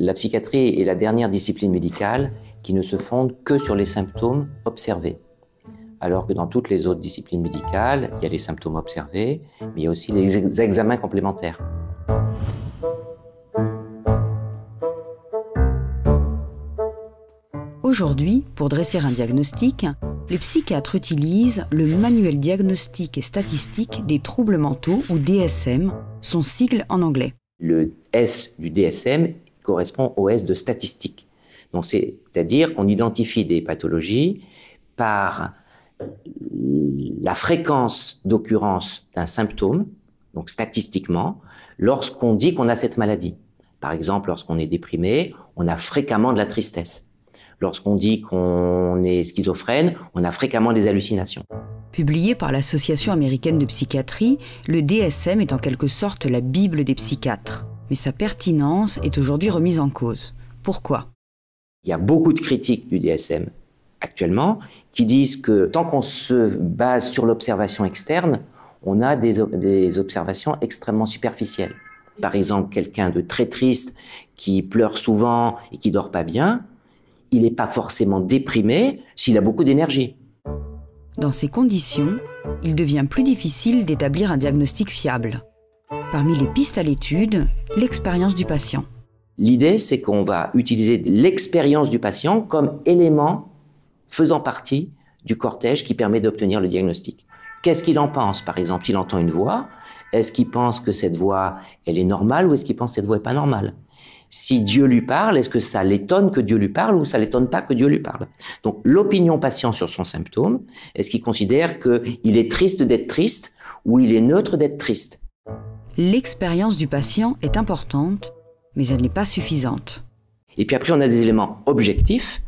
La psychiatrie est la dernière discipline médicale qui ne se fonde que sur les symptômes observés. Alors que dans toutes les autres disciplines médicales, il y a les symptômes observés, mais il y a aussi les examens complémentaires. Aujourd'hui, pour dresser un diagnostic, les psychiatres utilisent le Manuel diagnostique et statistique des troubles mentaux ou DSM, son sigle en anglais. Le S du DSM correspond au S de statistique. Donc, c'est-à-dire qu'on identifie des pathologies par la fréquence d'occurrence d'un symptôme, donc statistiquement, lorsqu'on dit qu'on a cette maladie. Par exemple, lorsqu'on est déprimé, on a fréquemment de la tristesse. Lorsqu'on dit qu'on est schizophrène, on a fréquemment des hallucinations. Publié par l'Association américaine de psychiatrie, le DSM est en quelque sorte la Bible des psychiatres mais sa pertinence est aujourd'hui remise en cause. Pourquoi Il y a beaucoup de critiques du DSM actuellement qui disent que tant qu'on se base sur l'observation externe, on a des, observations extrêmement superficielles. Par exemple, quelqu'un de très triste qui pleure souvent et qui dort pas bien, il n'est pas forcément déprimé s'il a beaucoup d'énergie. Dans ces conditions, il devient plus difficile d'établir un diagnostic fiable. Parmi les pistes à l'étude, l'expérience du patient. L'idée, c'est qu'on va utiliser l'expérience du patient comme élément faisant partie du cortège qui permet d'obtenir le diagnostic. Qu'est-ce qu'il en pense Par exemple, il entend une voix. Est-ce qu'il pense que cette voix, elle est normale ou est-ce qu'il pense que cette voix n'est pas normale Si Dieu lui parle, est-ce que ça l'étonne que Dieu lui parle ou ça l'étonne pas que Dieu lui parle Donc, l'opinion patient sur son symptôme, est-ce qu'il considère qu'il est triste d'être triste ou il est neutre d'être triste l'expérience du patient est importante, mais elle n'est pas suffisante. Et puis après, on a des éléments objectifs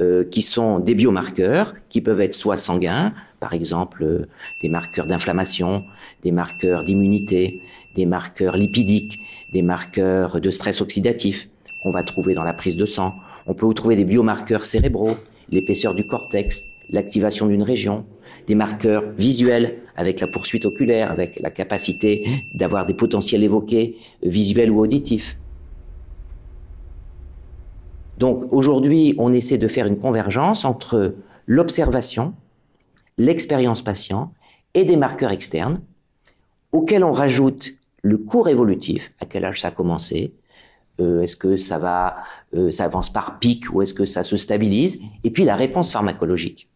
euh, qui sont des biomarqueurs, qui peuvent être soit sanguins, par exemple euh, des marqueurs d'inflammation, des marqueurs d'immunité, des marqueurs lipidiques, des marqueurs de stress oxydatif qu'on va trouver dans la prise de sang. On peut trouver des biomarqueurs cérébraux, l'épaisseur du cortex, l'activation d'une région, des marqueurs visuels avec la poursuite oculaire, avec la capacité d'avoir des potentiels évoqués, euh, visuels ou auditifs. Donc aujourd'hui, on essaie de faire une convergence entre l'observation, l'expérience patient et des marqueurs externes, auxquels on rajoute le cours évolutif, à quel âge ça a commencé, euh, est-ce que ça va, euh, ça avance par pic ou est-ce que ça se stabilise, et puis la réponse pharmacologique.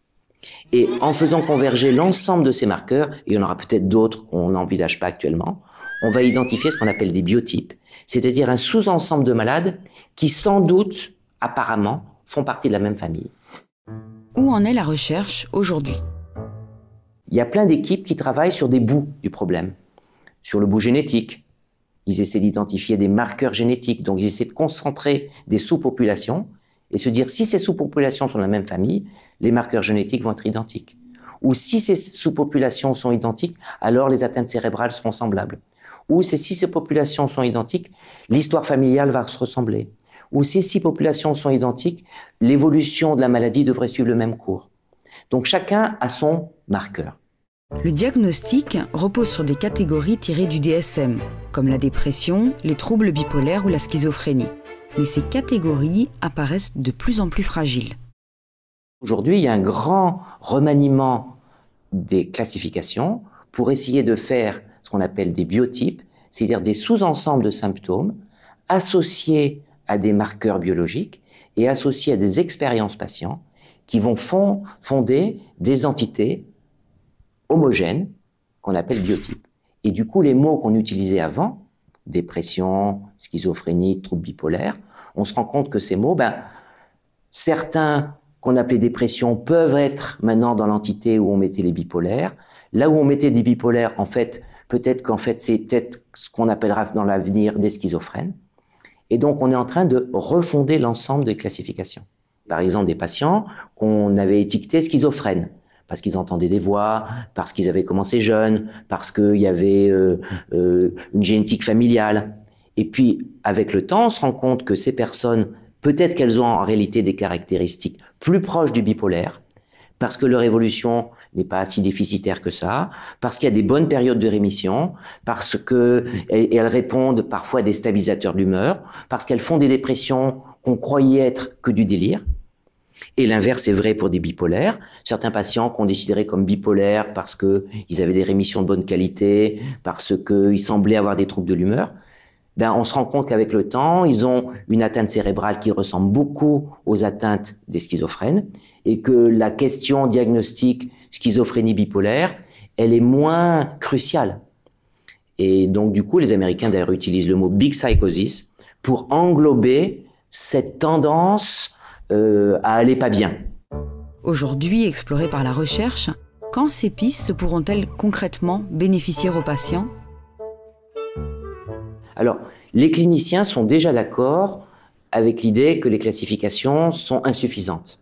Et en faisant converger l'ensemble de ces marqueurs, et il y en aura peut-être d'autres qu'on n'envisage pas actuellement, on va identifier ce qu'on appelle des biotypes, c'est-à-dire un sous-ensemble de malades qui sans doute, apparemment, font partie de la même famille. Où en est la recherche aujourd'hui Il y a plein d'équipes qui travaillent sur des bouts du problème, sur le bout génétique. Ils essaient d'identifier des marqueurs génétiques, donc ils essaient de concentrer des sous-populations et se dire si ces sous-populations sont de la même famille, les marqueurs génétiques vont être identiques. Ou si ces sous-populations sont identiques, alors les atteintes cérébrales seront semblables. Ou si ces populations sont identiques, l'histoire familiale va se ressembler. Ou si six populations sont identiques, l'évolution de la maladie devrait suivre le même cours. Donc chacun a son marqueur. Le diagnostic repose sur des catégories tirées du DSM, comme la dépression, les troubles bipolaires ou la schizophrénie. Mais ces catégories apparaissent de plus en plus fragiles. Aujourd'hui, il y a un grand remaniement des classifications pour essayer de faire ce qu'on appelle des biotypes, c'est-à-dire des sous-ensembles de symptômes associés à des marqueurs biologiques et associés à des expériences patients qui vont fonder des entités homogènes qu'on appelle biotypes. Et du coup, les mots qu'on utilisait avant, dépression, schizophrénie, troubles bipolaire, on se rend compte que ces mots, ben, certains qu'on appelait dépression peuvent être maintenant dans l'entité où on mettait les bipolaires. Là où on mettait des bipolaires, en fait, peut-être qu'en fait, c'est peut-être ce qu'on appellera dans l'avenir des schizophrènes. Et donc, on est en train de refonder l'ensemble des classifications. Par exemple, des patients qu'on avait étiquetés schizophrènes parce qu'ils entendaient des voix, parce qu'ils avaient commencé jeunes, parce qu'il y avait euh, euh, une génétique familiale. Et puis, avec le temps, on se rend compte que ces personnes, peut-être qu'elles ont en réalité des caractéristiques plus proche du bipolaire, parce que leur évolution n'est pas si déficitaire que ça, parce qu'il y a des bonnes périodes de rémission, parce qu'elles répondent parfois à des stabilisateurs d'humeur, parce qu'elles font des dépressions qu'on croyait être que du délire. Et l'inverse est vrai pour des bipolaires. Certains patients qu'on déciderait comme bipolaires parce qu'ils avaient des rémissions de bonne qualité, parce qu'ils semblaient avoir des troubles de l'humeur, ben, on se rend compte qu'avec le temps, ils ont une atteinte cérébrale qui ressemble beaucoup aux atteintes des schizophrènes et que la question diagnostique schizophrénie bipolaire, elle est moins cruciale. Et donc, du coup, les Américains, d'ailleurs, utilisent le mot big psychosis pour englober cette tendance euh, à aller pas bien. Aujourd'hui, explorée par la recherche, quand ces pistes pourront-elles concrètement bénéficier aux patients alors, les cliniciens sont déjà d'accord avec l'idée que les classifications sont insuffisantes.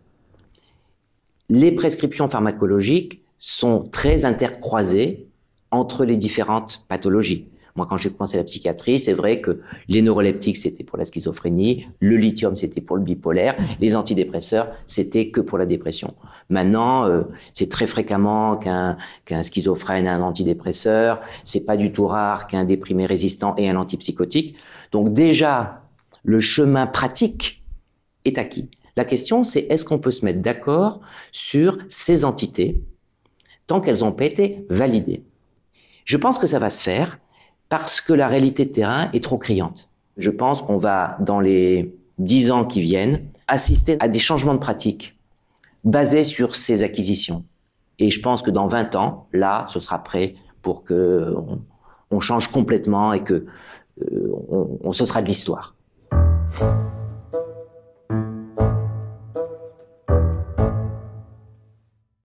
Les prescriptions pharmacologiques sont très intercroisées entre les différentes pathologies. Moi, quand j'ai commencé la psychiatrie, c'est vrai que les neuroleptiques, c'était pour la schizophrénie, le lithium, c'était pour le bipolaire, les antidépresseurs, c'était que pour la dépression. Maintenant, euh, c'est très fréquemment qu'un schizophrène a un antidépresseur, c'est pas du tout rare qu'un déprimé résistant ait un antipsychotique. Donc déjà, le chemin pratique est acquis. La question, c'est est-ce qu'on peut se mettre d'accord sur ces entités tant qu'elles n'ont pas été validées Je pense que ça va se faire parce que la réalité de terrain est trop criante. Je pense qu'on va, dans les dix ans qui viennent, assister à des changements de pratiques basés sur ces acquisitions. Et je pense que dans 20 ans, là, ce sera prêt pour que on, change complètement et que euh, on, ce sera de l'histoire.